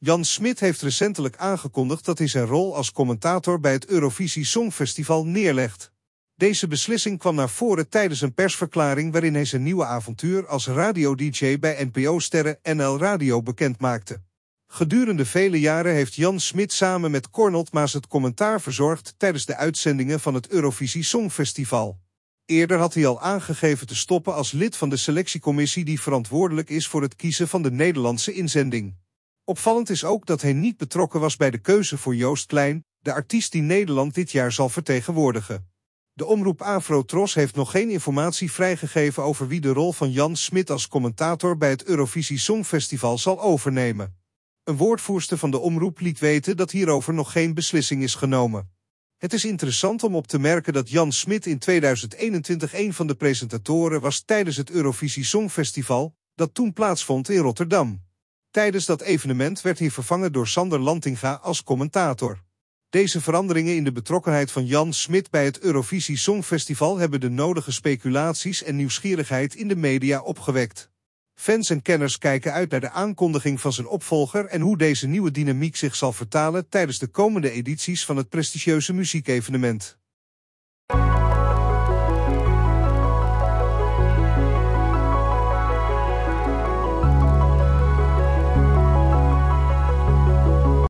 Jan Smit heeft recentelijk aangekondigd dat hij zijn rol als commentator bij het Eurovisie Songfestival neerlegt. Deze beslissing kwam naar voren tijdens een persverklaring waarin hij zijn nieuwe avontuur als radio-dj bij NPO-sterren NL Radio bekend maakte. Gedurende vele jaren heeft Jan Smit samen met Cornelt Maas het commentaar verzorgd tijdens de uitzendingen van het Eurovisie Songfestival. Eerder had hij al aangegeven te stoppen als lid van de selectiecommissie die verantwoordelijk is voor het kiezen van de Nederlandse inzending. Opvallend is ook dat hij niet betrokken was bij de keuze voor Joost Klein, de artiest die Nederland dit jaar zal vertegenwoordigen. De omroep Afrotros heeft nog geen informatie vrijgegeven over wie de rol van Jan Smit als commentator bij het Eurovisie Songfestival zal overnemen. Een woordvoerster van de omroep liet weten dat hierover nog geen beslissing is genomen. Het is interessant om op te merken dat Jan Smit in 2021 een van de presentatoren was tijdens het Eurovisie Songfestival, dat toen plaatsvond in Rotterdam. Tijdens dat evenement werd hij vervangen door Sander Lantinga als commentator. Deze veranderingen in de betrokkenheid van Jan Smit bij het Eurovisie Songfestival hebben de nodige speculaties en nieuwsgierigheid in de media opgewekt. Fans en kenners kijken uit naar de aankondiging van zijn opvolger en hoe deze nieuwe dynamiek zich zal vertalen tijdens de komende edities van het prestigieuze muziekevenement.